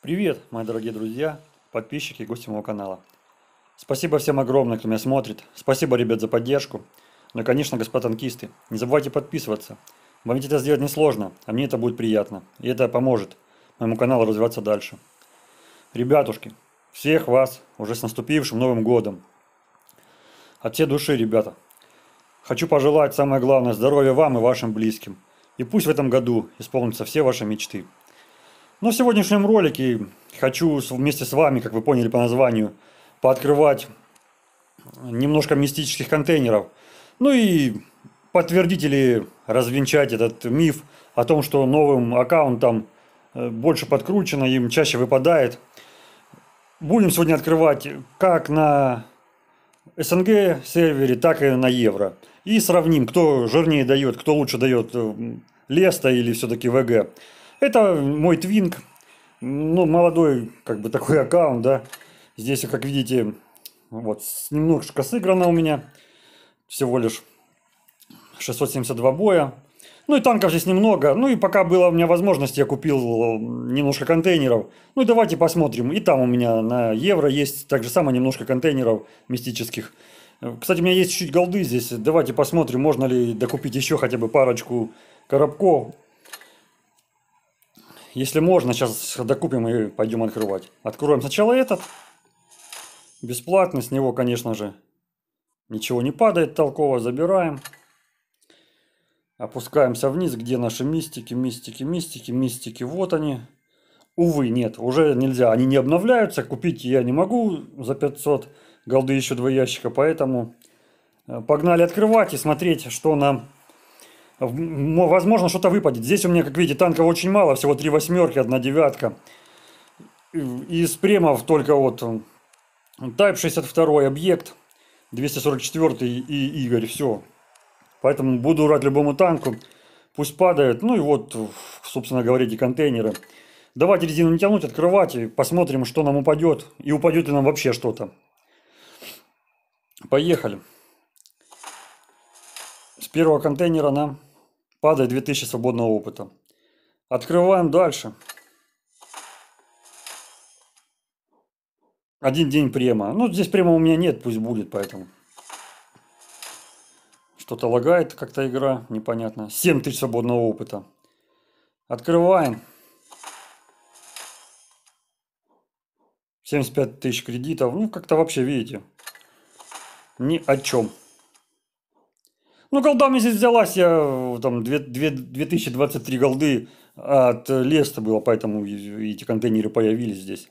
Привет, мои дорогие друзья, подписчики и гости моего канала. Спасибо всем огромное, кто меня смотрит. Спасибо, ребят, за поддержку. Ну и, конечно, господа танкисты, не забывайте подписываться. Вам ведь это сделать несложно, а мне это будет приятно. И это поможет моему каналу развиваться дальше. Ребятушки, всех вас уже с наступившим Новым Годом. От всей души, ребята. Хочу пожелать самое главное здоровья вам и вашим близким. И пусть в этом году исполнятся все ваши мечты. Но ну, в сегодняшнем ролике хочу вместе с вами, как вы поняли по названию, пооткрывать немножко мистических контейнеров. Ну и подтвердить или развенчать этот миф о том, что новым аккаунтом э, больше подкручено, им чаще выпадает. Будем сегодня открывать как на СНГ сервере, так и на евро. И сравним, кто жирнее дает, кто лучше дает э, Леста или все-таки ВГ. Это мой твинг. Ну, молодой, как бы, такой аккаунт, да. Здесь, как видите, вот, немножко сыграно у меня. Всего лишь 672 боя. Ну и танков здесь немного. Ну и пока была у меня возможность, я купил немножко контейнеров. Ну и давайте посмотрим. И там у меня на евро есть так же самое немножко контейнеров мистических. Кстати, у меня есть чуть-чуть голды здесь. Давайте посмотрим, можно ли докупить еще хотя бы парочку коробков. Если можно, сейчас докупим и пойдем открывать. Откроем сначала этот. Бесплатно, с него, конечно же, ничего не падает толково. Забираем. Опускаемся вниз, где наши мистики, мистики, мистики, мистики. Вот они. Увы, нет, уже нельзя. Они не обновляются, купить я не могу за 500 голды еще два ящика. Поэтому э, погнали открывать и смотреть, что нам Возможно, что-то выпадет. Здесь у меня, как видите, танков очень мало, всего три восьмерки, одна девятка. Из премов только вот Type 62, объект 244 и Игорь, все. Поэтому буду рад любому танку. Пусть падает. Ну и вот, собственно говоря, эти контейнеры. Давайте резину не тянуть, открывать и посмотрим, что нам упадет. И упадет ли нам вообще что-то. Поехали. С первого контейнера нам Падает 2000 свободного опыта. Открываем дальше. Один день према. Ну, здесь према у меня нет, пусть будет, поэтому. Что-то лагает как-то игра, непонятно. 7000 свободного опыта. Открываем. 75 тысяч кредитов. Ну, как-то вообще, видите, ни о чем. Ну, голдами здесь взялась, я э, там 2, 2, 2023 голды от Леста было, поэтому эти контейнеры появились здесь.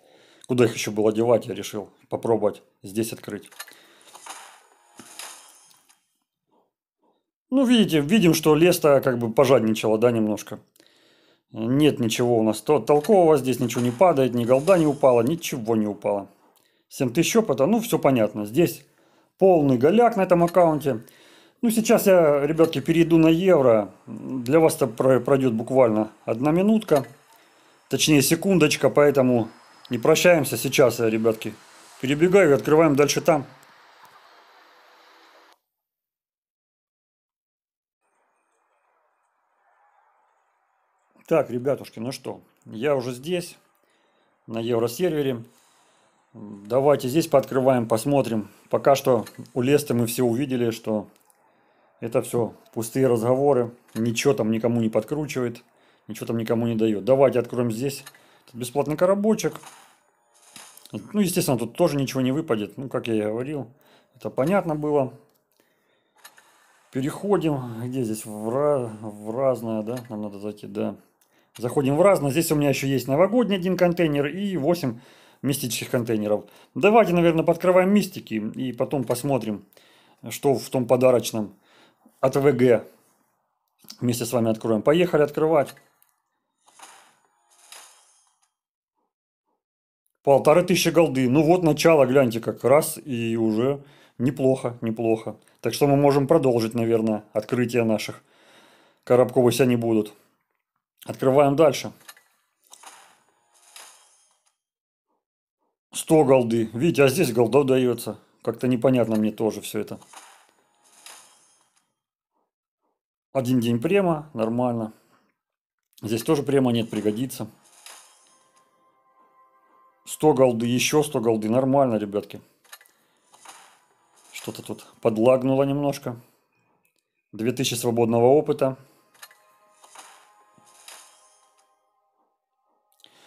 Куда их еще было девать, я решил попробовать здесь открыть. Ну, видите, видим, что Леста как бы пожадничала, да, немножко. Нет ничего у нас то толкового, здесь ничего не падает, ни голда не упала, ничего не упало. 7000 опыта, ну, все понятно. Здесь полный голяк на этом аккаунте. Ну, сейчас я, ребятки, перейду на евро. Для вас это пройдет буквально одна минутка. Точнее, секундочка, поэтому не прощаемся сейчас, ребятки. Перебегаю и открываем дальше там. Так, ребятушки, ну что, я уже здесь, на евросервере. Давайте здесь пооткрываем, посмотрим. Пока что у Леста мы все увидели, что это все пустые разговоры, ничего там никому не подкручивает, ничего там никому не дает. Давайте откроем здесь тут бесплатный коробочек. Ну, естественно, тут тоже ничего не выпадет, ну, как я и говорил, это понятно было. Переходим, где здесь, в, ra... в разное, да, нам надо зайти, да. Заходим в разное, здесь у меня еще есть новогодний один контейнер и 8 мистических контейнеров. Давайте, наверное, подкрываем мистики и потом посмотрим, что в том подарочном от ВГ. Вместе с вами откроем. Поехали открывать. Полторы тысячи голды. Ну вот начало, гляньте, как раз и уже неплохо, неплохо. Так что мы можем продолжить, наверное, открытие наших. Коробков себя они будут. Открываем дальше. 100 голды. Видите, а здесь голдов дается. Как-то непонятно мне тоже все это. Один день према, нормально. Здесь тоже према нет, пригодится. 100 голды, еще 100 голды, нормально, ребятки. Что-то тут подлагнуло немножко. 2000 свободного опыта.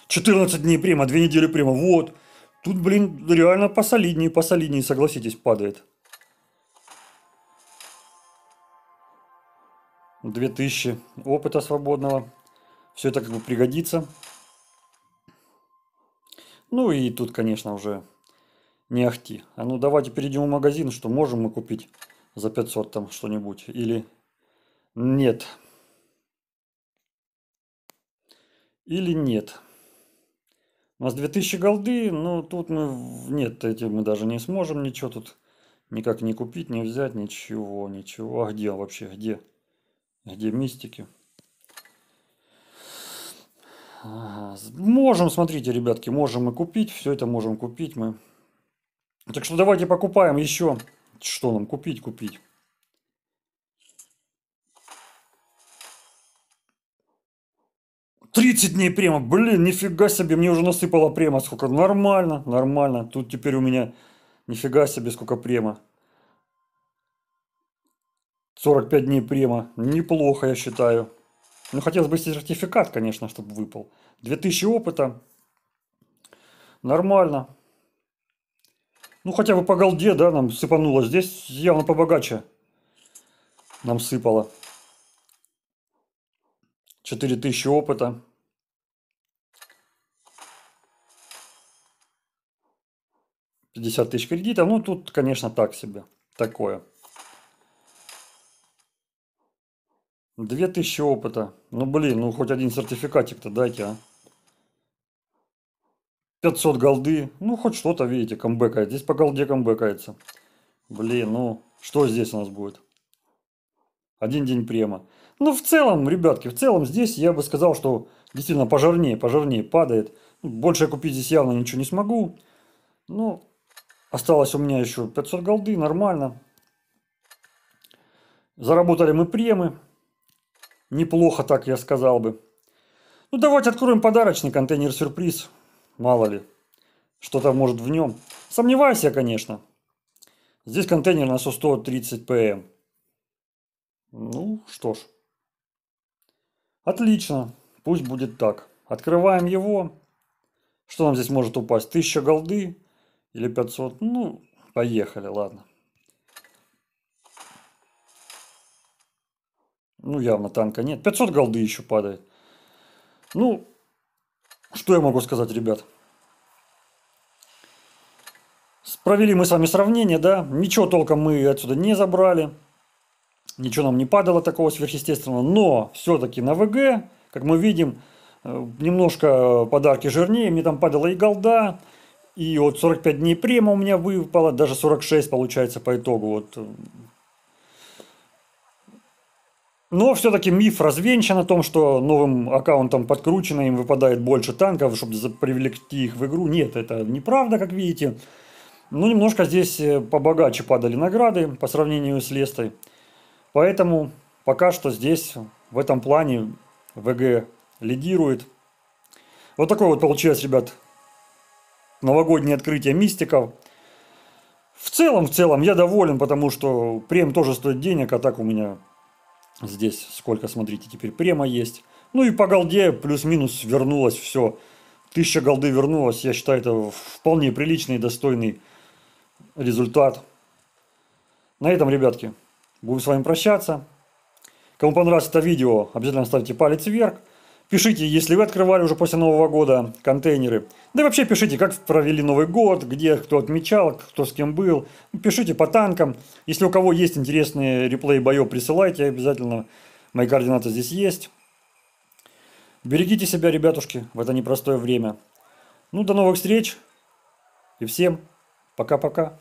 14 дней према, 2 недели према. Вот. Тут, блин, реально посолиднее, посолиднее, согласитесь, падает. 2000 опыта свободного. Все это как бы пригодится. Ну и тут, конечно, уже не ахти. А ну давайте перейдем в магазин, что можем мы купить за 500 там что-нибудь или нет. Или нет. У нас 2000 голды, но тут мы... Нет, эти мы даже не сможем ничего тут никак не купить, не взять, ничего, ничего. А где вообще, где? Где мистики? Можем, смотрите, ребятки, можем и купить. Все это можем купить мы. Так что давайте покупаем еще. Что нам купить, купить? Тридцать дней према, блин, нифига себе, мне уже насыпало према, сколько, нормально, нормально, тут теперь у меня, нифига себе, сколько према. 45 дней према. Неплохо, я считаю. Ну, хотелось бы сертификат, конечно, чтобы выпал. 2000 опыта. Нормально. Ну, хотя бы по голде, да, нам сыпануло. Здесь явно побогаче нам сыпало. 4000 опыта. Пятьдесят тысяч кредитов. Ну, тут, конечно, так себе. Такое. 2000 опыта. Ну блин, ну хоть один сертификатик-то дайте, а. 500 голды. Ну хоть что-то, видите, камбэкает. Здесь по голде камбэкается. Блин, ну что здесь у нас будет? Один день према. Ну в целом, ребятки, в целом здесь я бы сказал, что действительно пожирнее, пожирнее падает. Больше я купить здесь явно ничего не смогу. Ну, осталось у меня еще 500 голды, нормально. Заработали мы премы. Неплохо так, я сказал бы. Ну, давайте откроем подарочный контейнер-сюрприз. Мало ли, что там может в нем. Сомневаюсь я, конечно. Здесь контейнер на 130 ПМ. Эм. Ну, что ж. Отлично, пусть будет так. Открываем его. Что нам здесь может упасть? 1000 голды или 500? Ну, поехали, ладно. Ну, явно танка нет. 500 голды еще падает. Ну, что я могу сказать, ребят? Провели мы с вами сравнение, да? Ничего толком мы отсюда не забрали. Ничего нам не падало такого сверхъестественного. Но все-таки на ВГ, как мы видим, э, немножко э, подарки жирнее. Мне там падала и голда, и вот 45 дней према у меня выпало, даже 46 получается по итогу. Вот э, но все-таки миф развенчан о том, что новым аккаунтом подкручено, им выпадает больше танков, чтобы привлекти их в игру. Нет, это неправда, как видите. Ну немножко здесь э, побогаче падали награды по сравнению с Лестой. Поэтому пока что здесь в этом плане ВГ лидирует. Вот такое вот получилось, ребят, новогоднее открытие мистиков. В целом, в целом я доволен, потому что прем тоже стоит денег, а так у меня Здесь сколько, смотрите, теперь према есть. Ну и по голде плюс-минус вернулось все. Тысяча голды вернулась. Я считаю, это вполне приличный и достойный результат. На этом, ребятки, будем с вами прощаться. Кому понравилось это видео, обязательно ставьте палец вверх. Пишите, если вы открывали уже после Нового года контейнеры. Да и вообще пишите, как провели Новый год, где кто отмечал, кто с кем был. Пишите по танкам. Если у кого есть интересные реплей боев, присылайте обязательно. Мои координаты здесь есть. Берегите себя, ребятушки, в это непростое время. Ну, до новых встреч. И всем пока-пока.